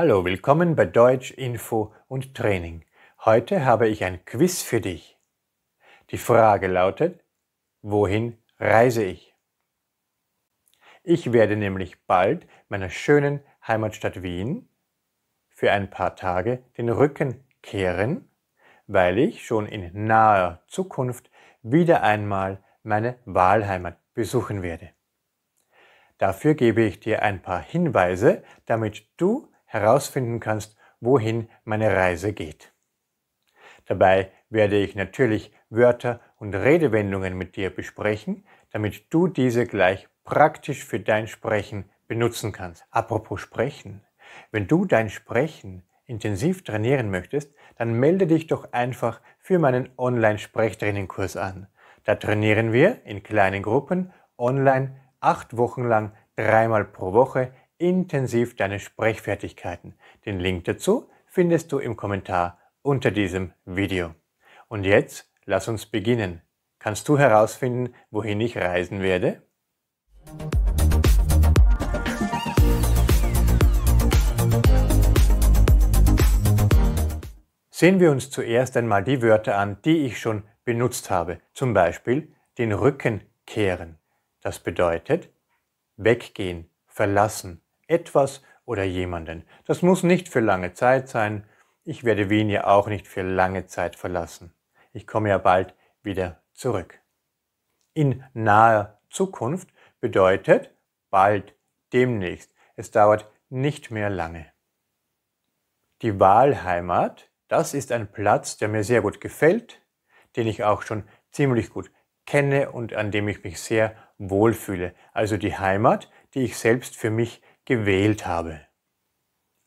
Hallo, willkommen bei Deutsch, Info und Training. Heute habe ich ein Quiz für dich. Die Frage lautet, wohin reise ich? Ich werde nämlich bald meiner schönen Heimatstadt Wien für ein paar Tage den Rücken kehren, weil ich schon in naher Zukunft wieder einmal meine Wahlheimat besuchen werde. Dafür gebe ich dir ein paar Hinweise, damit du herausfinden kannst, wohin meine Reise geht. Dabei werde ich natürlich Wörter und Redewendungen mit dir besprechen, damit du diese gleich praktisch für dein Sprechen benutzen kannst. Apropos Sprechen. Wenn du dein Sprechen intensiv trainieren möchtest, dann melde dich doch einfach für meinen online sprechtrainingkurs an. Da trainieren wir in kleinen Gruppen online acht Wochen lang dreimal pro Woche intensiv deine Sprechfertigkeiten. Den Link dazu findest du im Kommentar unter diesem Video. Und jetzt lass uns beginnen. Kannst du herausfinden, wohin ich reisen werde? Sehen wir uns zuerst einmal die Wörter an, die ich schon benutzt habe. Zum Beispiel den Rücken kehren. Das bedeutet weggehen, verlassen etwas oder jemanden. Das muss nicht für lange Zeit sein. Ich werde Wien ja auch nicht für lange Zeit verlassen. Ich komme ja bald wieder zurück. In naher Zukunft bedeutet bald, demnächst. Es dauert nicht mehr lange. Die Wahlheimat, das ist ein Platz, der mir sehr gut gefällt, den ich auch schon ziemlich gut kenne und an dem ich mich sehr wohlfühle. Also die Heimat, die ich selbst für mich gewählt habe.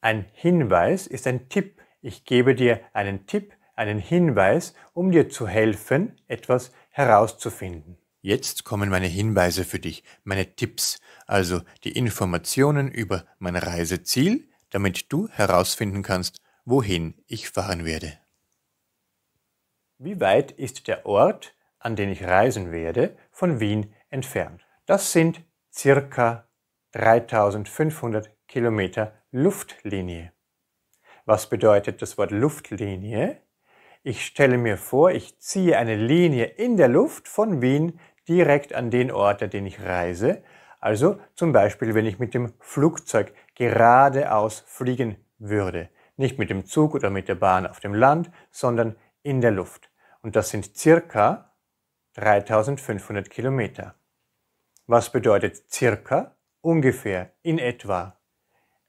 Ein Hinweis ist ein Tipp. Ich gebe dir einen Tipp, einen Hinweis, um dir zu helfen, etwas herauszufinden. Jetzt kommen meine Hinweise für dich, meine Tipps, also die Informationen über mein Reiseziel, damit du herausfinden kannst, wohin ich fahren werde. Wie weit ist der Ort, an den ich reisen werde, von Wien entfernt? Das sind circa 3500 Kilometer Luftlinie. Was bedeutet das Wort Luftlinie? Ich stelle mir vor, ich ziehe eine Linie in der Luft von Wien direkt an den Ort, an den ich reise. Also zum Beispiel, wenn ich mit dem Flugzeug geradeaus fliegen würde. Nicht mit dem Zug oder mit der Bahn auf dem Land, sondern in der Luft. Und das sind circa 3500 Kilometer. Was bedeutet circa? ungefähr, in etwa.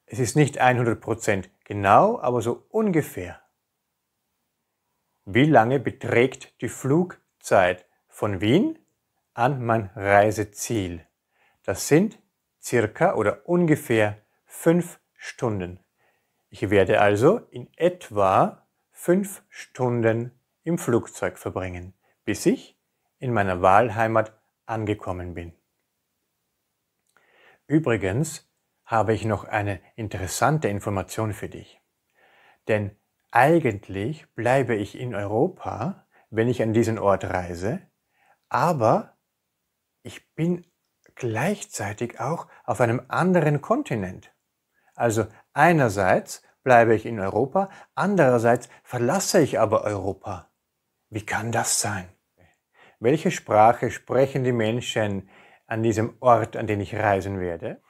Es ist nicht 100% genau, aber so ungefähr. Wie lange beträgt die Flugzeit von Wien an mein Reiseziel? Das sind circa oder ungefähr fünf Stunden. Ich werde also in etwa fünf Stunden im Flugzeug verbringen, bis ich in meiner Wahlheimat angekommen bin. Übrigens habe ich noch eine interessante Information für dich. Denn eigentlich bleibe ich in Europa, wenn ich an diesen Ort reise, aber ich bin gleichzeitig auch auf einem anderen Kontinent. Also einerseits bleibe ich in Europa, andererseits verlasse ich aber Europa. Wie kann das sein? Welche Sprache sprechen die Menschen an diesem Ort, an den ich reisen werde.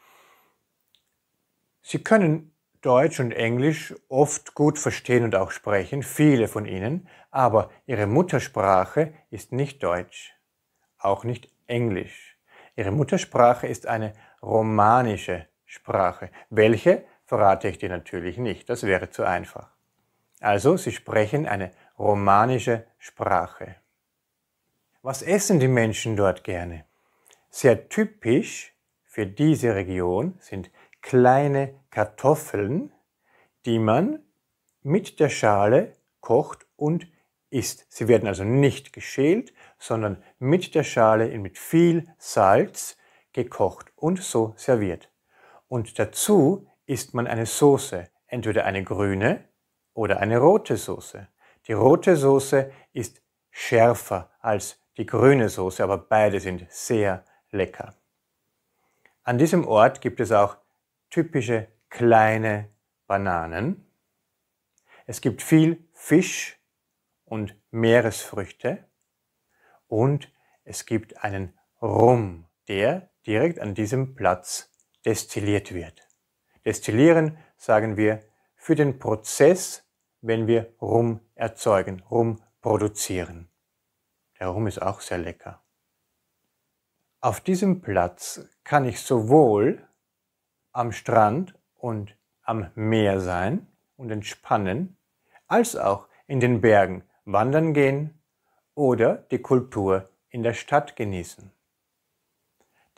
Sie können Deutsch und Englisch oft gut verstehen und auch sprechen, viele von Ihnen, aber Ihre Muttersprache ist nicht Deutsch, auch nicht Englisch. Ihre Muttersprache ist eine romanische Sprache. Welche verrate ich dir natürlich nicht, das wäre zu einfach. Also, Sie sprechen eine romanische Sprache. Was essen die Menschen dort gerne? Sehr typisch für diese Region sind kleine Kartoffeln, die man mit der Schale kocht und isst. Sie werden also nicht geschält, sondern mit der Schale mit viel Salz gekocht und so serviert. Und dazu isst man eine Soße, entweder eine grüne oder eine rote Soße. Die rote Soße ist schärfer als die grüne Soße, aber beide sind sehr lecker. An diesem Ort gibt es auch typische kleine Bananen. Es gibt viel Fisch und Meeresfrüchte und es gibt einen Rum, der direkt an diesem Platz destilliert wird. Destillieren sagen wir für den Prozess, wenn wir Rum erzeugen, Rum produzieren. Der Rum ist auch sehr lecker. Auf diesem Platz kann ich sowohl am Strand und am Meer sein und entspannen, als auch in den Bergen wandern gehen oder die Kultur in der Stadt genießen.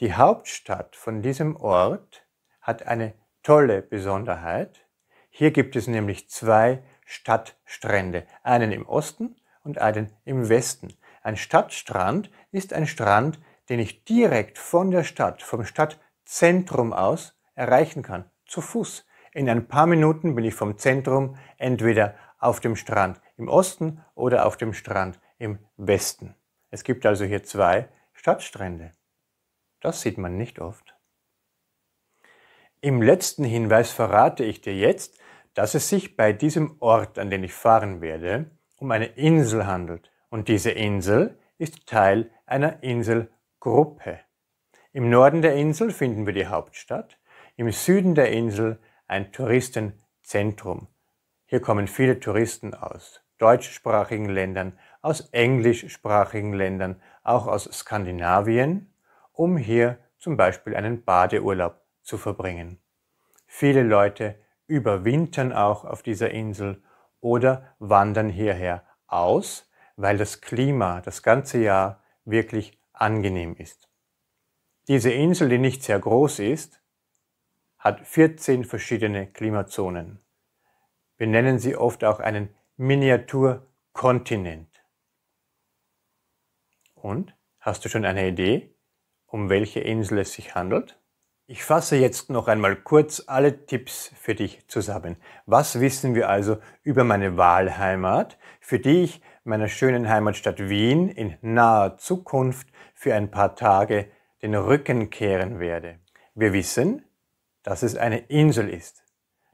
Die Hauptstadt von diesem Ort hat eine tolle Besonderheit. Hier gibt es nämlich zwei Stadtstrände, einen im Osten und einen im Westen. Ein Stadtstrand ist ein Strand, den ich direkt von der Stadt, vom Stadtzentrum aus erreichen kann, zu Fuß. In ein paar Minuten bin ich vom Zentrum entweder auf dem Strand im Osten oder auf dem Strand im Westen. Es gibt also hier zwei Stadtstrände. Das sieht man nicht oft. Im letzten Hinweis verrate ich dir jetzt, dass es sich bei diesem Ort, an den ich fahren werde, um eine Insel handelt. Und diese Insel ist Teil einer Insel Gruppe. Im Norden der Insel finden wir die Hauptstadt, im Süden der Insel ein Touristenzentrum. Hier kommen viele Touristen aus deutschsprachigen Ländern, aus englischsprachigen Ländern, auch aus Skandinavien, um hier zum Beispiel einen Badeurlaub zu verbringen. Viele Leute überwintern auch auf dieser Insel oder wandern hierher aus, weil das Klima das ganze Jahr wirklich angenehm ist. Diese Insel, die nicht sehr groß ist, hat 14 verschiedene Klimazonen. Wir nennen sie oft auch einen Miniaturkontinent. Und hast du schon eine Idee, um welche Insel es sich handelt? Ich fasse jetzt noch einmal kurz alle Tipps für dich zusammen. Was wissen wir also über meine Wahlheimat, für die ich meiner schönen Heimatstadt Wien in naher Zukunft für ein paar Tage den Rücken kehren werde. Wir wissen, dass es eine Insel ist,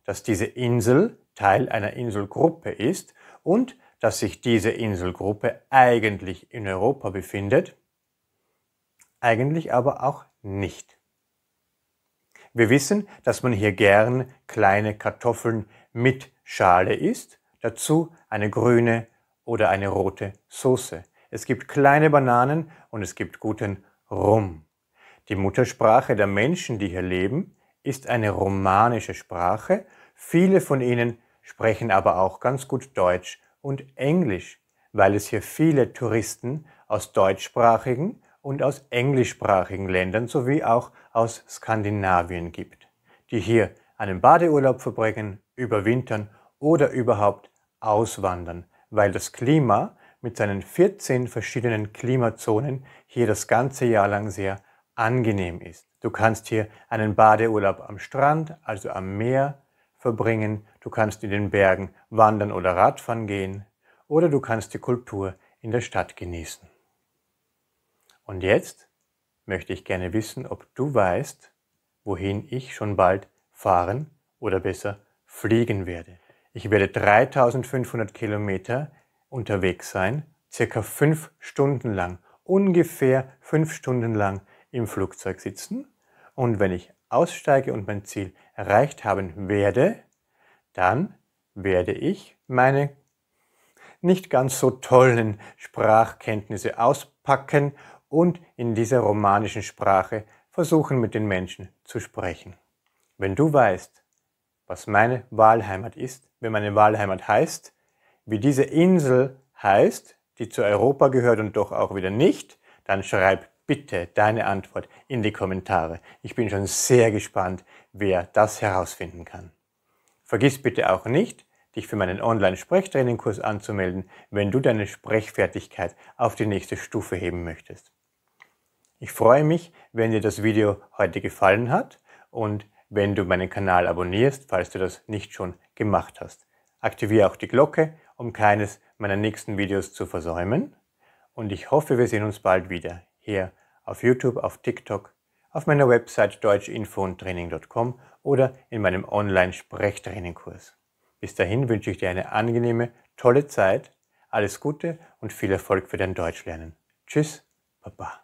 dass diese Insel Teil einer Inselgruppe ist und dass sich diese Inselgruppe eigentlich in Europa befindet, eigentlich aber auch nicht. Wir wissen, dass man hier gern kleine Kartoffeln mit Schale isst, dazu eine grüne oder eine rote Soße. Es gibt kleine Bananen und es gibt guten Rum. Die Muttersprache der Menschen, die hier leben, ist eine romanische Sprache. Viele von ihnen sprechen aber auch ganz gut Deutsch und Englisch, weil es hier viele Touristen aus deutschsprachigen und aus englischsprachigen Ländern sowie auch aus Skandinavien gibt, die hier einen Badeurlaub verbringen, überwintern oder überhaupt auswandern weil das Klima mit seinen 14 verschiedenen Klimazonen hier das ganze Jahr lang sehr angenehm ist. Du kannst hier einen Badeurlaub am Strand, also am Meer, verbringen. Du kannst in den Bergen wandern oder Radfahren gehen. Oder du kannst die Kultur in der Stadt genießen. Und jetzt möchte ich gerne wissen, ob du weißt, wohin ich schon bald fahren oder besser fliegen werde. Ich werde 3500 Kilometer unterwegs sein, circa fünf Stunden lang, ungefähr fünf Stunden lang im Flugzeug sitzen. Und wenn ich aussteige und mein Ziel erreicht haben werde, dann werde ich meine nicht ganz so tollen Sprachkenntnisse auspacken und in dieser romanischen Sprache versuchen mit den Menschen zu sprechen. Wenn du weißt, was meine Wahlheimat ist, wenn meine Wahlheimat heißt, wie diese Insel heißt, die zu Europa gehört und doch auch wieder nicht, dann schreib bitte deine Antwort in die Kommentare. Ich bin schon sehr gespannt, wer das herausfinden kann. Vergiss bitte auch nicht, dich für meinen Online-Sprechtrainingkurs anzumelden, wenn du deine Sprechfertigkeit auf die nächste Stufe heben möchtest. Ich freue mich, wenn dir das Video heute gefallen hat und wenn du meinen Kanal abonnierst, falls du das nicht schon gemacht hast. Aktiviere auch die Glocke, um keines meiner nächsten Videos zu versäumen. Und ich hoffe, wir sehen uns bald wieder hier auf YouTube, auf TikTok, auf meiner Website deutschinfoundtraining.com oder in meinem Online-Sprechtrainingkurs. Bis dahin wünsche ich dir eine angenehme, tolle Zeit, alles Gute und viel Erfolg für dein Deutschlernen. Tschüss, Baba.